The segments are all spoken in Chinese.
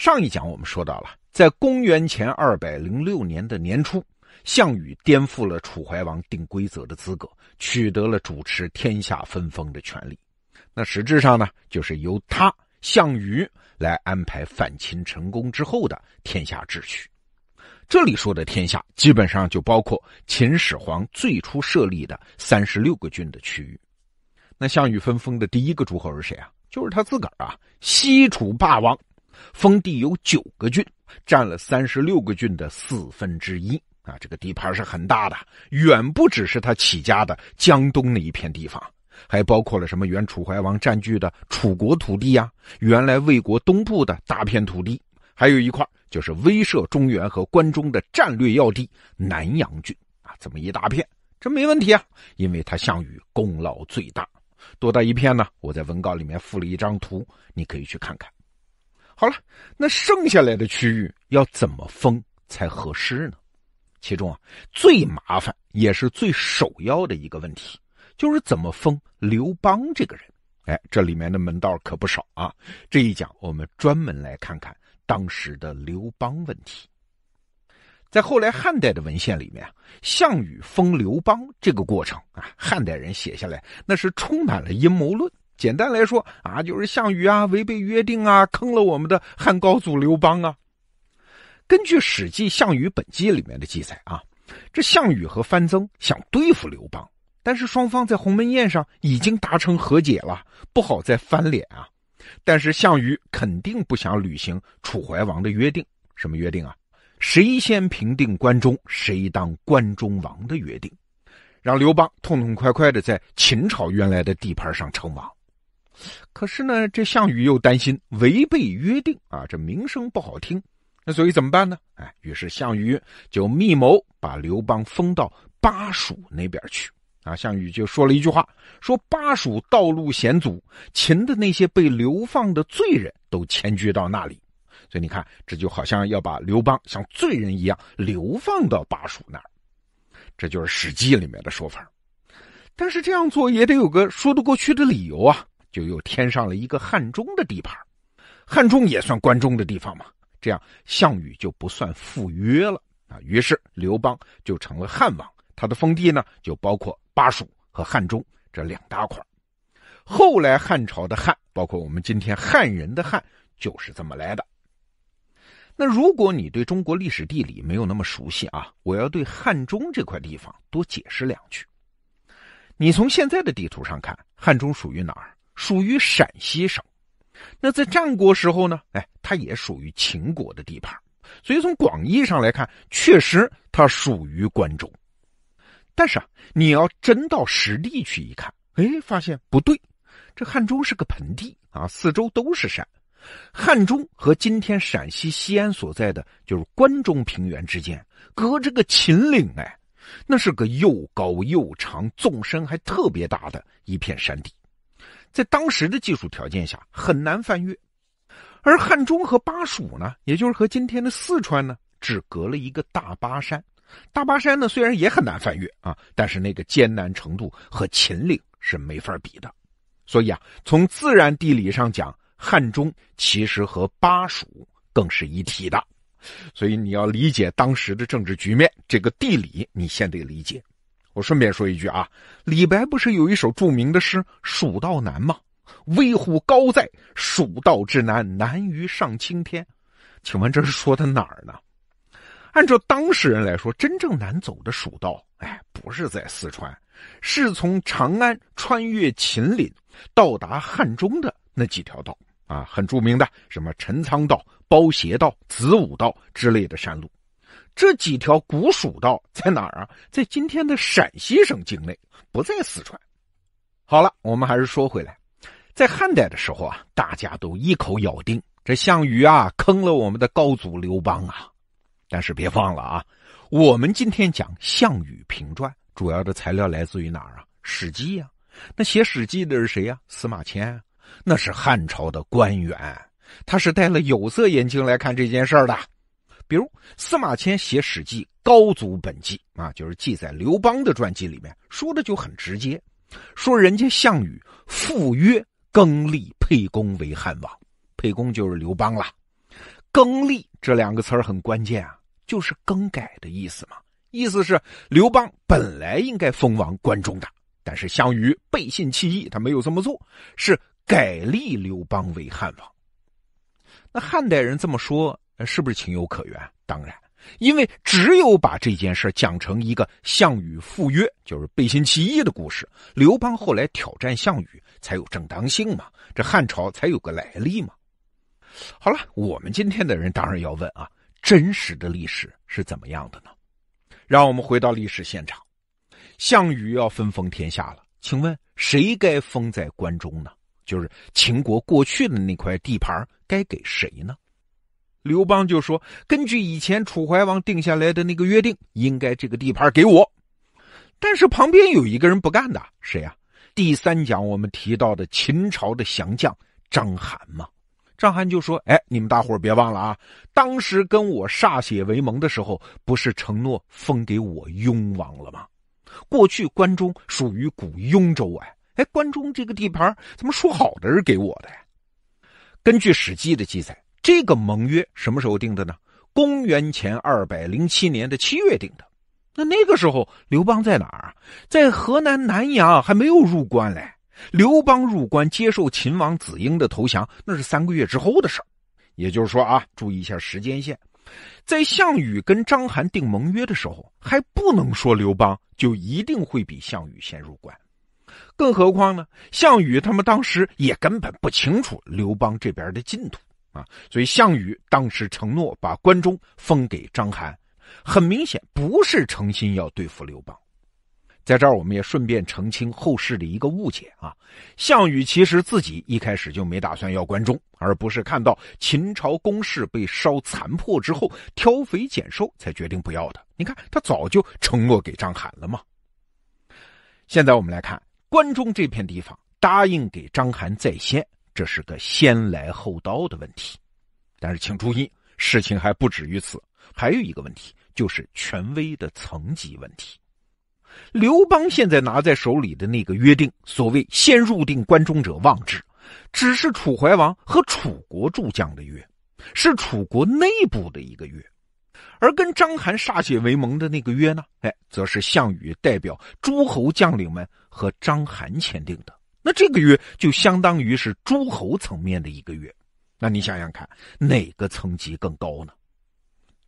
上一讲我们说到了，在公元前二百零六年的年初，项羽颠覆了楚怀王定规则的资格，取得了主持天下分封的权利。那实质上呢，就是由他项羽来安排反秦成功之后的天下秩序。这里说的天下，基本上就包括秦始皇最初设立的三十六个郡的区域。那项羽分封的第一个诸侯是谁啊？就是他自个儿啊，西楚霸王。封地有九个郡，占了三十六个郡的四分之一啊！这个地盘是很大的，远不只是他起家的江东那一片地方，还包括了什么原楚怀王占据的楚国土地呀，原来魏国东部的大片土地，还有一块就是威慑中原和关中的战略要地南阳郡啊！这么一大片，这没问题啊！因为他项羽功劳最大，多大一片呢？我在文稿里面附了一张图，你可以去看看。好了，那剩下来的区域要怎么封才合适呢？其中啊，最麻烦也是最首要的一个问题，就是怎么封刘邦这个人。哎，这里面的门道可不少啊！这一讲我们专门来看看当时的刘邦问题。在后来汉代的文献里面啊，项羽封刘邦这个过程啊，汉代人写下来那是充满了阴谋论。简单来说啊，就是项羽啊违背约定啊，坑了我们的汉高祖刘邦啊。根据《史记·项羽本纪》里面的记载啊，这项羽和范增想对付刘邦，但是双方在鸿门宴上已经达成和解了，不好再翻脸啊。但是项羽肯定不想履行楚怀王的约定，什么约定啊？谁先平定关中，谁当关中王的约定，让刘邦痛痛快快的在秦朝原来的地盘上称王。可是呢，这项羽又担心违背约定啊，这名声不好听。那所以怎么办呢？哎，于是项羽就密谋把刘邦封到巴蜀那边去。啊，项羽就说了一句话，说巴蜀道路险阻，秦的那些被流放的罪人都迁居到那里。所以你看，这就好像要把刘邦像罪人一样流放到巴蜀那儿。这就是《史记》里面的说法。但是这样做也得有个说得过去的理由啊。就又添上了一个汉中的地盘，汉中也算关中的地方嘛。这样项羽就不算赴约了啊。于是刘邦就成了汉王，他的封地呢就包括巴蜀和汉中这两大块。后来汉朝的“汉”，包括我们今天汉人的“汉”，就是这么来的。那如果你对中国历史地理没有那么熟悉啊，我要对汉中这块地方多解释两句。你从现在的地图上看，汉中属于哪儿？属于陕西省，那在战国时候呢？哎，它也属于秦国的地盘，所以从广义上来看，确实它属于关中。但是啊，你要真到实地去一看，哎，发现不对，这汉中是个盆地啊，四周都是山。汉中和今天陕西西安所在的就是关中平原之间，隔着个秦岭哎，那是个又高又长、纵深还特别大的一片山地。在当时的技术条件下，很难翻越，而汉中和巴蜀呢，也就是和今天的四川呢，只隔了一个大巴山。大巴山呢，虽然也很难翻越啊，但是那个艰难程度和秦岭是没法比的。所以啊，从自然地理上讲，汉中其实和巴蜀更是一体的。所以你要理解当时的政治局面，这个地理你先得理解。顺便说一句啊，李白不是有一首著名的诗《蜀道难》吗？“危乎高哉，蜀道之难，难于上青天。”请问这是说的哪儿呢？按照当事人来说，真正难走的蜀道，哎，不是在四川，是从长安穿越秦岭到达汉中的那几条道啊，很著名的，什么陈仓道、包斜道、子午道之类的山路。这几条古蜀道在哪儿啊？在今天的陕西省境内，不在四川。好了，我们还是说回来，在汉代的时候啊，大家都一口咬定这项羽啊坑了我们的高祖刘邦啊。但是别忘了啊，我们今天讲《项羽平传》，主要的材料来自于哪儿啊？《史记》呀。那写《史记》的是谁呀？司马迁，那是汉朝的官员，他是戴了有色眼镜来看这件事儿的。比如司马迁写《史记·高祖本纪》啊，就是记载刘邦的传记里面，说的就很直接，说人家项羽赴约更立沛公为汉王，沛公就是刘邦了。更立这两个词儿很关键啊，就是更改的意思嘛，意思是刘邦本来应该封王关中的，但是项羽背信弃义，他没有这么做，是改立刘邦为汉王。那汉代人这么说。是不是情有可原？当然，因为只有把这件事讲成一个项羽赴约，就是背信弃义的故事，刘邦后来挑战项羽才有正当性嘛，这汉朝才有个来历嘛。好了，我们今天的人当然要问啊，真实的历史是怎么样的呢？让我们回到历史现场，项羽要分封天下了，请问谁该封在关中呢？就是秦国过去的那块地盘该给谁呢？刘邦就说：“根据以前楚怀王定下来的那个约定，应该这个地盘给我。”但是旁边有一个人不干的，谁啊？第三讲我们提到的秦朝的降将张邯嘛。张邯就说：“哎，你们大伙别忘了啊，当时跟我歃血为盟的时候，不是承诺封给我雍王了吗？过去关中属于古雍州哎，哎，关中这个地盘怎么说好的是给我的呀？”根据《史记》的记载。这个盟约什么时候定的呢？公元前二百零七年的七月定的。那那个时候，刘邦在哪儿啊？在河南南阳，还没有入关嘞。刘邦入关接受秦王子婴的投降，那是三个月之后的事儿。也就是说啊，注意一下时间线，在项羽跟章邯定盟约的时候，还不能说刘邦就一定会比项羽先入关。更何况呢，项羽他们当时也根本不清楚刘邦这边的进度。啊，所以项羽当时承诺把关中封给章邯，很明显不是诚心要对付刘邦。在这儿，我们也顺便澄清后世的一个误解啊，项羽其实自己一开始就没打算要关中，而不是看到秦朝宫室被烧残破之后挑肥拣瘦才决定不要的。你看，他早就承诺给章邯了嘛。现在我们来看关中这片地方，答应给章邯在先。这是个先来后到的问题，但是请注意，事情还不止于此，还有一个问题就是权威的层级问题。刘邦现在拿在手里的那个约定，所谓“先入定关中者王之”，只是楚怀王和楚国诸将的约，是楚国内部的一个约；而跟章邯歃血为盟的那个约呢，哎，则是项羽代表诸侯将领们和章邯签订的。那这个月就相当于是诸侯层面的一个月，那你想想看，哪个层级更高呢？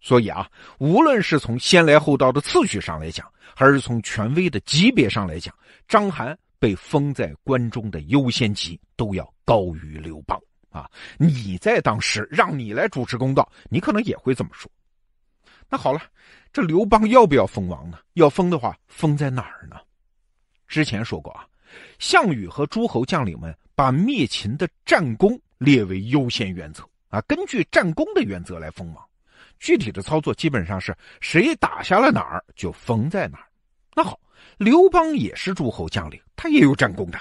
所以啊，无论是从先来后到的次序上来讲，还是从权威的级别上来讲，张邯被封在关中的优先级都要高于刘邦啊！你在当时让你来主持公道，你可能也会这么说。那好了，这刘邦要不要封王呢？要封的话，封在哪儿呢？之前说过啊。项羽和诸侯将领们把灭秦的战功列为优先原则啊，根据战功的原则来封王。具体的操作基本上是谁打下了哪儿就封在哪儿。那好，刘邦也是诸侯将领，他也有战功的，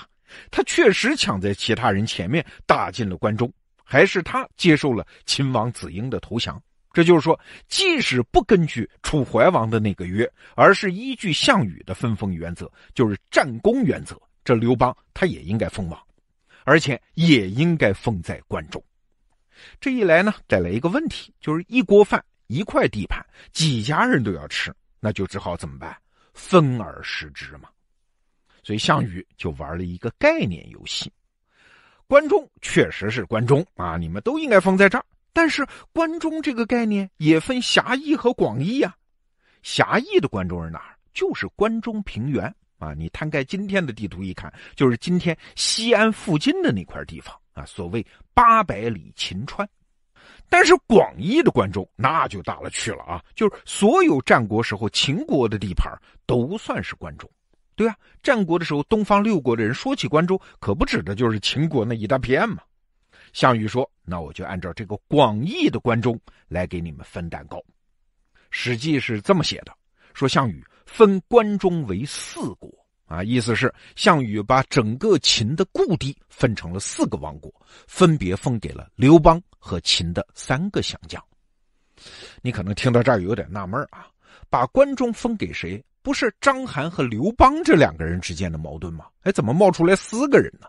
他确实抢在其他人前面打进了关中，还是他接受了秦王子婴的投降。这就是说，即使不根据楚怀王的那个约，而是依据项羽的分封原则，就是战功原则。这刘邦他也应该封王，而且也应该封在关中。这一来呢，带来一个问题，就是一锅饭一块地盘，几家人都要吃，那就只好怎么办？分而食之嘛。所以项羽就玩了一个概念游戏：关中确实是关中啊，你们都应该封在这儿。但是关中这个概念也分狭义和广义呀。狭义的关中是哪儿？就是关中平原。啊，你摊开今天的地图一看，就是今天西安附近的那块地方啊，所谓八百里秦川。但是广义的关中那就大了去了啊，就是所有战国时候秦国的地盘都算是关中，对啊，战国的时候，东方六国的人说起关中，可不指的就是秦国那一大片嘛。项羽说：“那我就按照这个广义的关中来给你们分蛋糕。”《史记》是这么写的。说项羽分关中为四国啊，意思是项羽把整个秦的故地分成了四个王国，分别封给了刘邦和秦的三个降将。你可能听到这儿有点纳闷啊，把关中分给谁？不是张邯和刘邦这两个人之间的矛盾吗？哎，怎么冒出来四个人呢？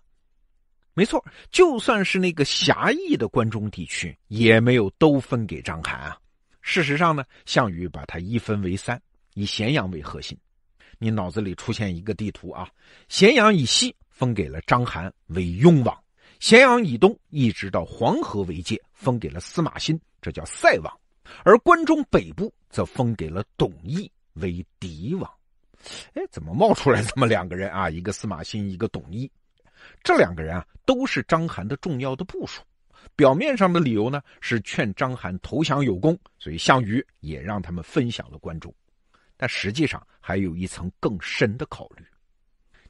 没错，就算是那个狭义的关中地区，也没有都分给张邯啊。事实上呢，项羽把他一分为三。以咸阳为核心，你脑子里出现一个地图啊。咸阳以西封给了章邯为雍王，咸阳以东一直到黄河为界，封给了司马欣，这叫塞王。而关中北部则封给了董翳为狄王。哎，怎么冒出来这么两个人啊？一个司马欣，一个董翳。这两个人啊，都是章邯的重要的部署。表面上的理由呢，是劝章邯投降有功，所以项羽也让他们分享了关中。但实际上还有一层更深的考虑。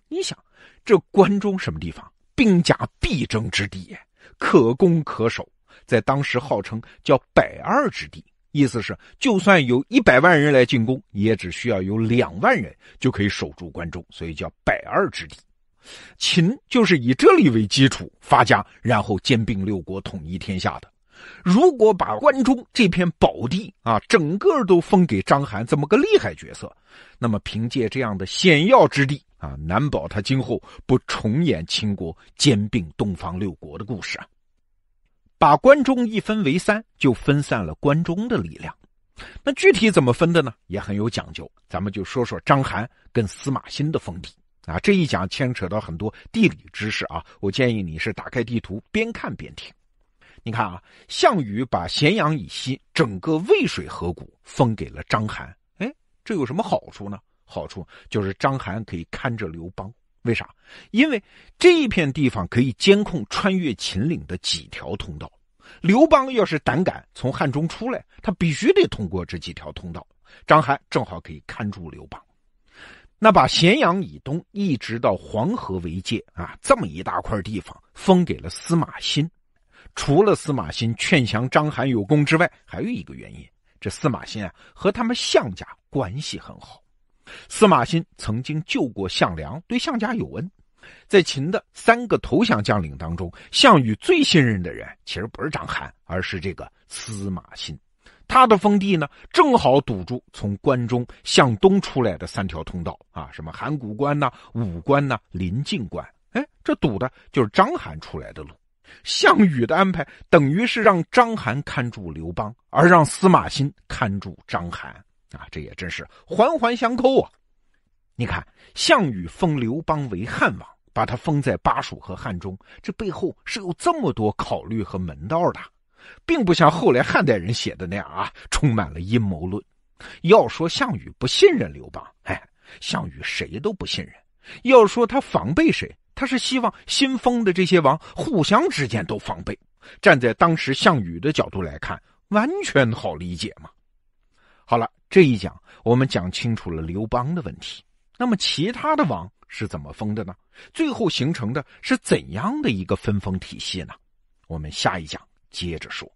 你想，这关中什么地方？兵家必争之地，可攻可守，在当时号称叫“百二之地”，意思是就算有一百万人来进攻，也只需要有两万人就可以守住关中，所以叫“百二之地”。秦就是以这里为基础发家，然后兼并六国，统一天下的。如果把关中这片宝地啊，整个都封给章邯这么个厉害角色，那么凭借这样的险要之地啊，难保他今后不重演秦国兼并东方六国的故事啊。把关中一分为三，就分散了关中的力量。那具体怎么分的呢？也很有讲究。咱们就说说章邯跟司马欣的封地啊。这一讲牵扯到很多地理知识啊，我建议你是打开地图边看边听。你看啊，项羽把咸阳以西整个渭水河谷封给了章邯。哎，这有什么好处呢？好处就是章邯可以看着刘邦。为啥？因为这一片地方可以监控穿越秦岭的几条通道。刘邦要是胆敢从汉中出来，他必须得通过这几条通道。章邯正好可以看住刘邦。那把咸阳以东一直到黄河为界啊，这么一大块地方封给了司马欣。除了司马欣劝降章邯有功之外，还有一个原因，这司马欣啊和他们项家关系很好。司马欣曾经救过项梁，对项家有恩。在秦的三个投降将领当中，项羽最信任的人其实不是章邯，而是这个司马欣。他的封地呢，正好堵住从关中向东出来的三条通道啊，什么函谷关呐、武关呐、临晋关。哎，这堵的就是章邯出来的路。项羽的安排等于是让章邯看住刘邦，而让司马欣看住章邯啊！这也真是环环相扣啊！你看，项羽封刘邦为汉王，把他封在巴蜀和汉中，这背后是有这么多考虑和门道的，并不像后来汉代人写的那样啊，充满了阴谋论。要说项羽不信任刘邦，哎，项羽谁都不信任。要说他防备谁？他是希望新封的这些王互相之间都防备，站在当时项羽的角度来看，完全好理解嘛。好了，这一讲我们讲清楚了刘邦的问题，那么其他的王是怎么封的呢？最后形成的是怎样的一个分封体系呢？我们下一讲接着说。